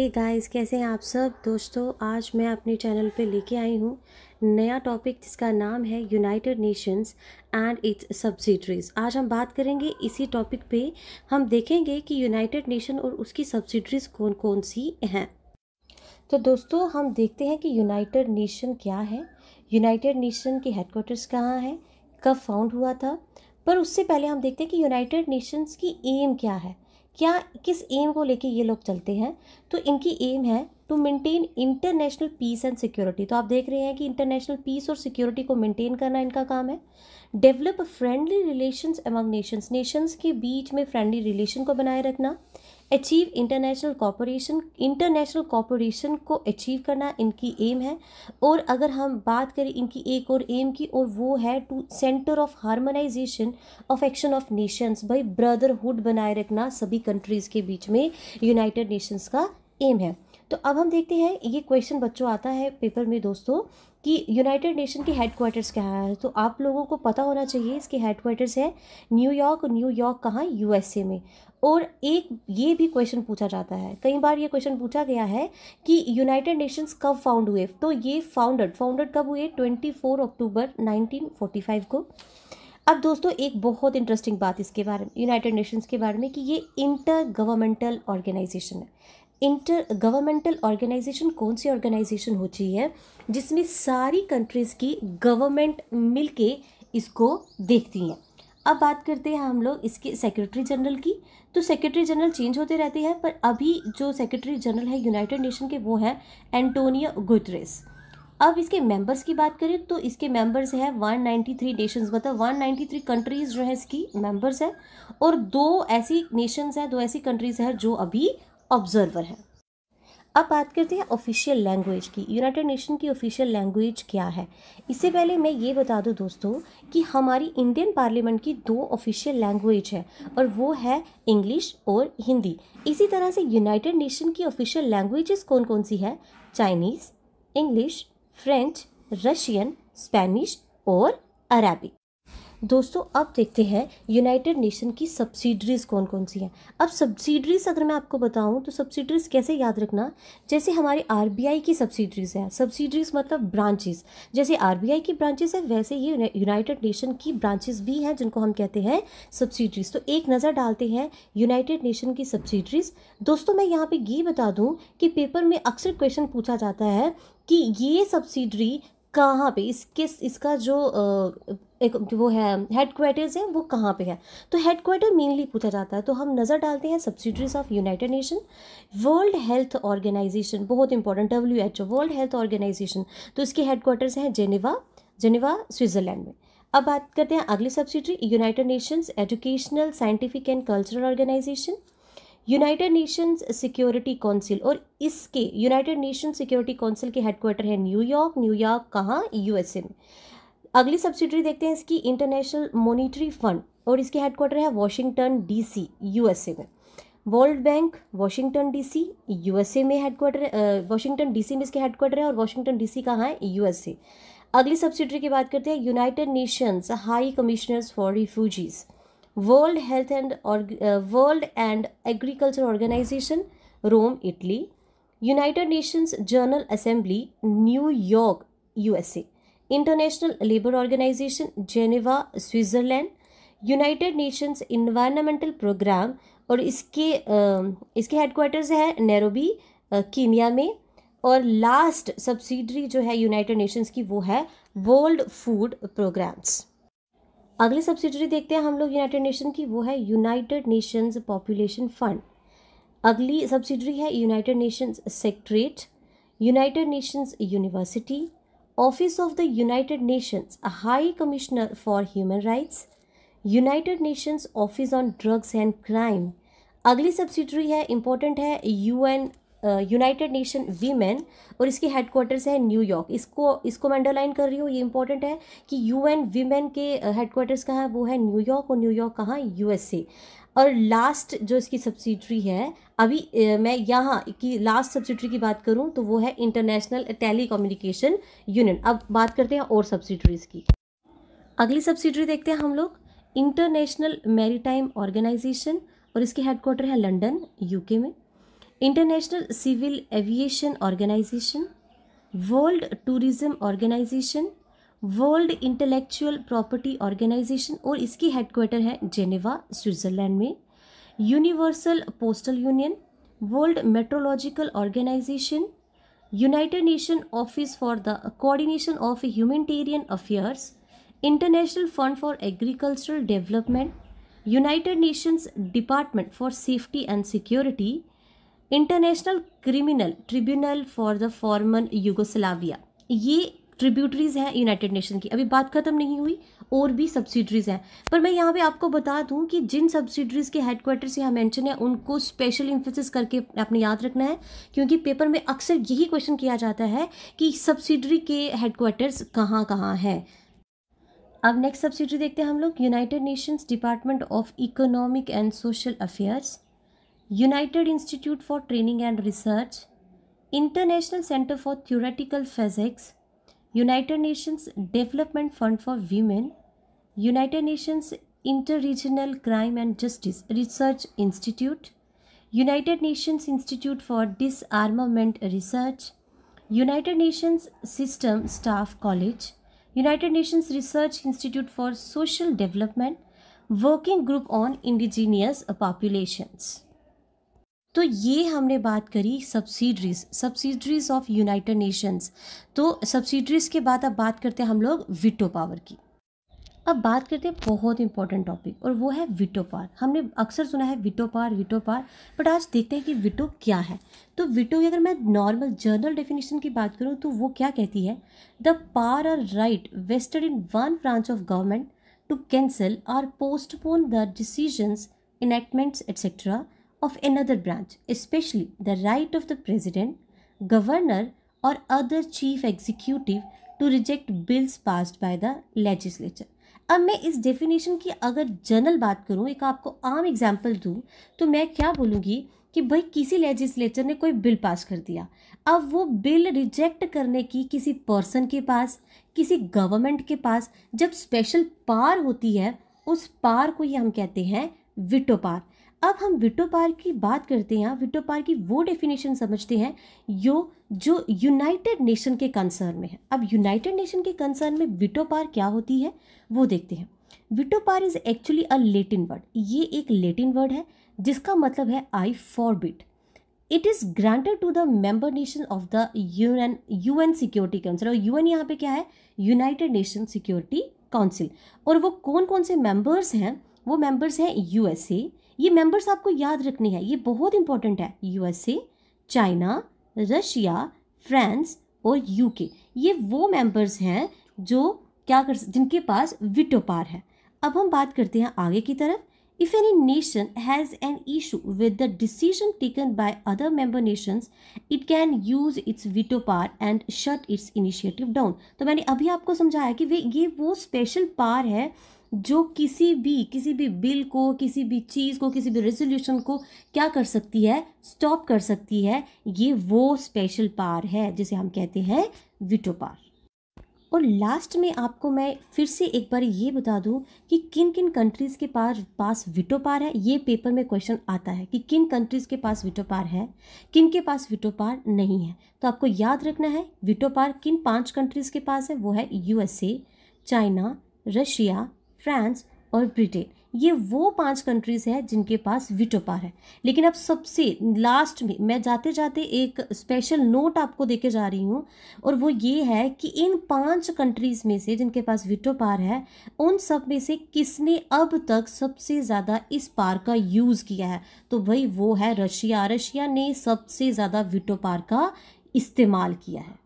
ए guys कैसे हैं आप सब दोस्तों आज मैं अपने चैनल पे लेके आई हूँ नया टॉपिक जिसका नाम है United Nations and its subsidiaries आज हम बात करेंगे इसी टॉपिक पे हम देखेंगे कि यूनाइटेड नेशन और उसकी सब्सिडरीज कौन कौन सी हैं तो दोस्तों हम देखते हैं कि यूनाइटेड नेशन क्या है यूनाइटेड नेशन की हेडकोर्टर्स कहाँ हैं कब फाउंड हुआ था पर उससे पहले हम देखते हैं कि यूनाइटेड नेशंस की एम क्या है क्या किस एम को लेके ये लोग चलते हैं तो इनकी एम है to maintain international peace and security तो आप देख रहे हैं कि इंटरनेशनल पीस और सिक्योरिटी को मेंटेन करना इनका काम है develop friendly relations among nations nations के बीच में फ्रेंडली रिलेशन को बनाए रखना achieve international cooperation international cooperation को अचीव करना इनकी एम है और अगर हम बात करें इनकी एक और एम की और वो है to center of harmonization of action of nations भाई ब्रदरहुड बनाए रखना सभी कंट्रीज़ के बीच में यूनाइटेड नेशंस का एम है तो अब हम देखते हैं ये क्वेश्चन बच्चों आता है पेपर में दोस्तों कि यूनाइटेड नेशन के हेडक्वार्टर्स कहाँ है तो आप लोगों को पता होना चाहिए इसके हेडक्वार्टर्स है न्यूयॉर्क न्यूयॉर्क कहाँ यूएसए में और एक ये भी क्वेश्चन पूछा जाता है कई बार ये क्वेश्चन पूछा गया है कि यूनाइटेड नेशंस कब फाउंड हुए तो ये फाउंडेड फाउंडेड कब हुए twenty four October nineteen forty five को अब दोस्तों एक बहुत इंटरेस्टिंग बात इसके बारे में यूनाइटेड नेशंस के बारे में कि ये इंटर गवर्नमेंटल ऑर्गेनाइजेशन है इंटर गवर्नमेंटल ऑर्गेनाइजेशन कौन सी ऑर्गेनाइजेशन हो चाहिए है जिसमें सारी कंट्रीज़ की गवर्नमेंट मिलके इसको देखती हैं अब बात करते हैं हम लोग इसके सेक्रेटरी जनरल की तो सेक्रेटरी जनरल चेंज होते रहते हैं पर अभी जो सेक्रेटरी जनरल है यूनाइटेड नेशन के वो हैं एंटोनियो गुटरेस अब इसके मेंबर्स की बात करें तो इसके मेंबर्स हैं 193 नेशंस मतलब 193 कंट्रीज़ जो है इसकी मेंबर्स हैं और दो ऐसी नेशंस हैं दो ऐसी कंट्रीज़ हैं जो अभी ऑब्जर्वर है अब बात करते हैं ऑफिशियल लैंग्वेज की यूनाइटेड नेशन की ऑफिशियल लैंग्वेज क्या है इससे पहले मैं ये बता दूं दोस्तों कि हमारी इंडियन पार्लियामेंट की दो ऑफिशियल लैंग्वेज है और वो है इंग्लिश और हिंदी इसी तरह से यूनाइटेड नेशन की ऑफिशियल लैंग्वेजेस कौन कौन सी है Chinese English French Russian Spanish और अरबी दोस्तों अब देखते हैं यूनाइटेड नेशन की सब्सिडरीज़ कौन कौन सी हैं अब सब्सिडरीज़ अगर मैं आपको बताऊं तो सब्सिडरीज़ कैसे याद रखना जैसे हमारी आरबीआई की सब्सिडरीज़ हैं सब्सिडरीज़ मतलब ब्रांचेस जैसे आरबीआई की ब्रांचेस हैं वैसे ही यूनाइटेड नेशन की ब्रांचेस भी हैं जिनको हम कहते हैं सब्सिडरीज़ तो एक नज़र डालते हैं यूनाइटेड नेशन की सब्सिडरीज़ दोस्तों मैं यहाँ पर ये बता दूँ कि पेपर में अक्सर क्वेश्चन पूछा जाता है कि ये सब्सिडरी कहाँ पे इसके इसका जो एक वो है हेड क्वार्टर्स है वो कहाँ पे है तो हेड क्वार्टर मेनली पूछा जाता है तो हम नज़र डालते हैं subsidiaries of United Nation World Health Organization बहुत important W H O World Health Organization तो इसके हेड क्वार्टर्स हैं जेनेवा जेनेवा स्विट्ज़रलैंड में अब बात करते हैं अगली subsidiary United Nations Educational Scientific and Cultural Organization United Nations Security council और इसके यूनाइटेड नेशन सिक्योरिटी काउंसिल के हेडक्वार्टर है न्यूयॉर्क न्यूयॉर्क कहाँ यूएसए में अगली सब्सिडरी देखते हैं इसकी इंटरनेशनल मॉनिटरी फंड और इसके हेडक्वार्टर है वॉशिंगटन डीसी यूएसए में World Bank Washington DC USA में हेडक्वार्टर वॉशिंगटन डीसी में इसके हेडक्वार्टर है और वॉशिंगटन डीसी कहाँ है यूएसए अगली सब्सिडरी की बात करते हैं United Nations High Commissioners for Refugees World Health and World and Agriculture Organization Rome Italy United Nations General Assembly New York USA International Labour Organization Geneva Switzerland United Nations Environmental Programme और इसके इसके headquarters है Nairobi Kenya में और last subsidiary जो है United Nations की वो है वर्ल्ड फूड प्रोग्राम्स अगली सब्सिडरी देखते हैं हम लोग यूनाइटेड नेशन की वो है यूनाइटेड नेशंस पॉपुलेशन फंड अगली सब्सिडरी है United Nations Secretariat United Nations University Office of the United Nations, a High Commissioner for Human Rights, United Nations Office on Drugs and Crime अगली subsidiary है important है UN United Nation Women और इसकी headquarters है New York इसको इसको मैं underline कर रही हूँ ये इंपॉर्टेंट है कि यूएन वीमेन के हेडक्वार्टर्स uh, कहाँ है वो है न्यूयॉर्क और न्यूयॉर्क कहाँ यूएसए और लास्ट जो इसकी सब्सिडरी है अभी मैं यहाँ की लास्ट सब्सिडरी की बात करूँ तो वो है इंटरनेशनल टेली कम्युनिकेशन यूनियन अब बात करते हैं और सब्सिडरीज़ की अगली सब्सिडरी देखते हैं हम लोग इंटरनेशनल मेरीटाइम ऑर्गेनाइजेशन और इसके हेडक्वार्टर है लंडन यूके में International Civil Aviation Organization World Tourism Organization World Intellectual Property Organization और इसकी हेडक्वार्टर है जेनेवा स्विट्ज़रलैंड में Universal Postal Union World Meteorological Organization United Nation Office for the Coordination of Humanitarian Affairs International Fund for Agricultural Development United Nations Department for Safety and Security International Criminal Tribunal for the Former Yugoslavia ये tributaries हैं United Nation की अभी बात ख़त्म नहीं हुई और भी सब्सिडरीज़ हैं पर मैं यहाँ पे आपको बता दूँ कि जिन सब्सिडरीज़ के हेडक्वार्टर्स यहाँ मेंशन है उनको स्पेशल इन्फोसिस करके आपने याद रखना है क्योंकि पेपर में अक्सर यही क्वेश्चन किया जाता है कि सब्सिडरी के हेडक्वार्टर्स कहाँ कहाँ हैं अब नेक्स्ट सब्सिडरी देखते हैं हम लोग United Nations Department of Economic and Social Affairs United Institute for Training and Research International Centre for Theoretical Physics United Nations Development Fund for Women, United Nations Interregional Crime and Justice Research Institute, United Nations Institute for Disarmament Research, United Nations System Staff College, United Nations Research Institute for Social Development, Working Group on Indigenous Populations. तो ये हमने बात करी subsidiaries subsidiaries of United Nations तो subsidiaries के बाद अब बात करते हैं हम लोग विटो पावर की अब बात करते हैं बहुत इंपॉर्टेंट टॉपिक और वो है विटो पावर हमने अक्सर सुना है veto power veto power but आज देखते हैं कि विटो क्या है तो विटो की अगर मैं नॉर्मल जर्नल डेफिनेशन की बात करूँ तो वो क्या कहती है the power are right vested in one branch of government to cancel or postpone the decisions enactments etcetera of another branch, especially the right of the President, Governor, or other chief executive to reject bills passed by the legislature. अब मैं इस definition की अगर general बात करूं एक आपको आम एग्जांपल दूं तो मैं क्या बोलूँगी कि भाई किसी लेजिस्लेचर ने कोई बिल पास कर दिया अब वो बिल रिजेक्ट करने की किसी पर्सन के पास किसी गवर्नमेंट के पास जब स्पेशल पार होती है उस पार को ही हम कहते हैं विटो पार अब हम विटो पार्क की बात करते हैं विटो पार्क की वो डेफिनेशन समझते हैं यो जो यूनाइटेड नेशन के कंसर्न में है अब यूनाइटेड नेशन के कंसर्न में विटो पार क्या होती है वो देखते हैं veto power is actually a Latin word ये एक लेटिन वर्ड है जिसका मतलब है I forbid it is granted to the member nation of the UN UN security council और यूएन यहाँ पे क्या है यूनाइटेड नेशन सिक्योरिटी काउंसिल और वो कौन कौन से मेंबर्स हैं वो मेंबर्स हैं यूएसए ये मेंबर्स आपको याद रखने हैं ये बहुत इंपॉर्टेंट है यूएसए चाइना रशिया फ्रांस और यूके ये वो मेंबर्स हैं जो क्या कर जिनके पास विटो पार है अब हम बात करते हैं आगे की तरफ if any nation has an issue with the decision taken by other member nations it can use its veto power and shut its initiative down तो मैंने अभी आपको समझाया कि वे ये वो स्पेशल पार है जो किसी भी किसी भी बिल को किसी भी चीज़ को किसी भी रेजोल्यूशन को क्या कर सकती है स्टॉप कर सकती है ये वो स्पेशल पार है जिसे हम कहते हैं विटो पार और लास्ट में आपको मैं फिर से एक बार ये बता दूं कि किन किन कंट्रीज़ के पास पास विटो पार है ये पेपर में क्वेश्चन आता है कि किन कंट्रीज़ के पास विटो पार है किन के पास विटो पार नहीं है तो आपको याद रखना है विटो पार किन पांच कंट्रीज़ के पास है वो है यूएसए चाइना रशिया फ्रांस और ब्रिटेन ये वो पांच कंट्रीज हैं जिनके पास विटो पार है लेकिन अब सबसे लास्ट में मैं जाते जाते एक स्पेशल नोट आपको देके जा रही हूँ और वो ये है कि इन पांच कंट्रीज़ में से जिनके पास विटो पार है उन सब में से किसने अब तक सबसे ज़्यादा इस पार का यूज़ किया है तो भाई वो है रशिया रशिया ने सबसे ज़्यादा विटो पार का इस्तेमाल किया है